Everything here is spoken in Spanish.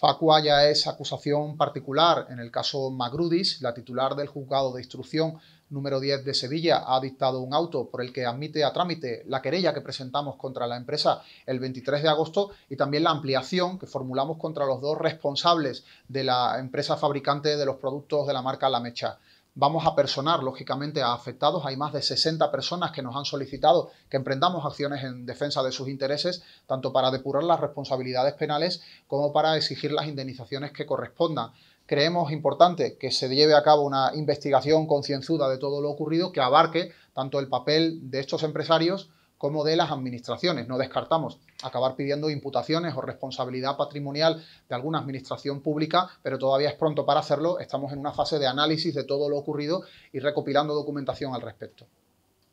Facua ya es acusación particular. En el caso Magrudis, la titular del juzgado de instrucción número 10 de Sevilla ha dictado un auto por el que admite a trámite la querella que presentamos contra la empresa el 23 de agosto y también la ampliación que formulamos contra los dos responsables de la empresa fabricante de los productos de la marca La Mecha. Vamos a personar, lógicamente, a afectados. Hay más de 60 personas que nos han solicitado que emprendamos acciones en defensa de sus intereses, tanto para depurar las responsabilidades penales como para exigir las indemnizaciones que correspondan. Creemos importante que se lleve a cabo una investigación concienzuda de todo lo ocurrido que abarque tanto el papel de estos empresarios como de las administraciones. No descartamos acabar pidiendo imputaciones o responsabilidad patrimonial de alguna administración pública, pero todavía es pronto para hacerlo. Estamos en una fase de análisis de todo lo ocurrido y recopilando documentación al respecto.